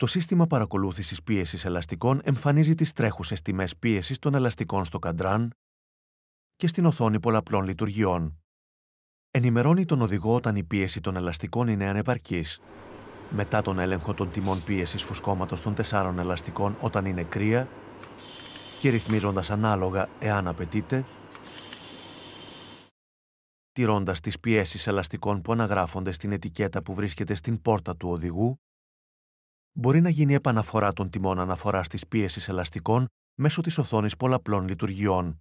Το σύστημα παρακολούθησης πίεσης ελαστικών εμφανίζει τις τρέχουσες τιμές πίεσης των ελαστικών στο καντράν και στην οθόνη πολλαπλών λειτουργιών. Ενημερώνει τον οδηγό όταν η πίεση των ελαστικών είναι ανεπαρκής. Μετά τον έλεγχο των τιμών πίεσης φουσκώματος των τεσσάρων ελαστικών όταν είναι κρύα και ρυθμίζοντας ανάλογα εάν απαιτείται, τηρώντας τις πιέσει ελαστικών που αναγράφονται στην ετικέτα που βρίσκεται στην πόρτα του οδηγού μπορεί να γίνει επαναφορά των τιμών αναφοράς της πίεσης ελαστικών μέσω της οθόνης πολλαπλών λειτουργιών.